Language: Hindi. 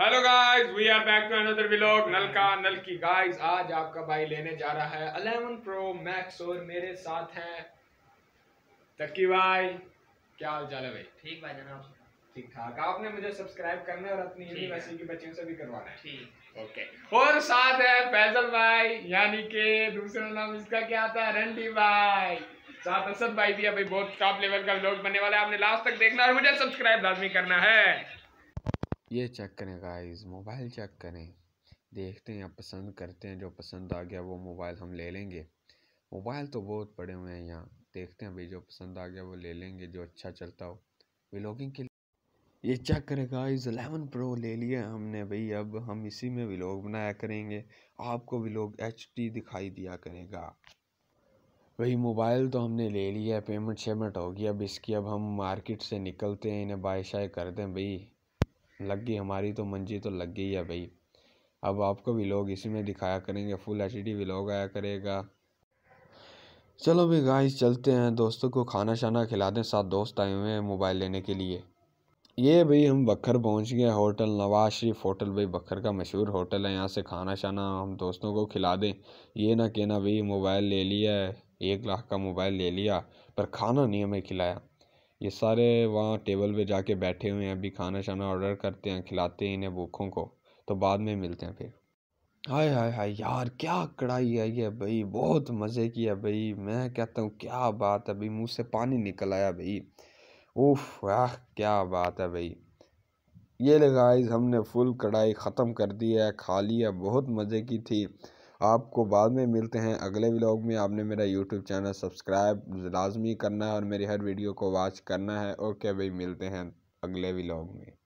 hello guys we are back to another vlog नलका नलकी गाइस आज आपका भाई लेने जा रहा है 11 प्रो मैक्स और मेरे साथ है तक्की भाई क्या हाल चाल है भाई ठीक भाई जनाब ठीक ठाक आपने मुझे सब्सक्राइब करना और अपनी यूनिवर्सिटी की बच्चियों से भी करवाना है ठीक ओके और साथ है फैजल भाई यानी के दूसरा नाम इसका क्या आता है रंडी भाई साथ असद भाई भी है भाई बहुत टॉप लेवल का लोग बनने वाला है आपने लास्ट तक देखना और मुझे सब्सक्राइब लाजमी करना है ये चेक करें गाइस मोबाइल चेक करें देखते हैं पसंद करते हैं जो पसंद आ गया वो मोबाइल हम ले लेंगे मोबाइल तो बहुत पड़े हुए हैं यहाँ देखते हैं भाई जो पसंद आ गया वो ले लेंगे जो अच्छा चलता हो व्लॉगिंग के लिए ये चेक करें गाइस एलेवन प्रो ले लिया हमने भाई अब हम इसी में व्लॉग बनाया करेंगे आपको व्लॉग एच दिखाई दिया करेगा वही मोबाइल तो हमने ले लिया पेमेंट शेमेंट होगी अब इसकी अब हम मार्केट से निकलते हैं इन्हें बाय शाय कर दें भाई लग गई हमारी तो मंजी तो लग गई है भाई अब आपको भी लोग इसी में दिखाया करेंगे फुल एच डी आया करेगा चलो भी गाइस चलते हैं दोस्तों को खाना शाना खिला दें साथ दोस्त आए हुए हैं मोबाइल लेने के लिए ये भाई हम बखर पहुंच गए होटल नवाज शरीफ होटल भाई बखर का मशहूर होटल है यहाँ से खाना शाना हम दोस्तों को खिला दें ये ना कहना भाई मोबाइल ले लिया है एक लाख का मोबाइल ले लिया पर खाना नहीं हमें खिलाया ये सारे वहाँ टेबल पे जाके बैठे हुए हैं अभी खाना शाना ऑर्डर करते हैं खिलाते हैं इन्हें भूखों को तो बाद में मिलते हैं फिर हाय हाय हाय यार क्या कढ़ाई आई है भाई बहुत मज़े की है भाई मैं कहता हूँ क्या बात है भाई मुँह से पानी निकल आया भाई ओफ वाह क्या बात है भाई ये लगा हमने फुल कढ़ाई ख़त्म कर दी है खा लिया बहुत मज़े की थी आपको बाद में मिलते हैं अगले व्लॉग में आपने मेरा यूट्यूब चैनल सब्सक्राइब लाजमी करना है और मेरी हर वीडियो को वॉच करना है ओके भाई मिलते हैं अगले व्लॉग में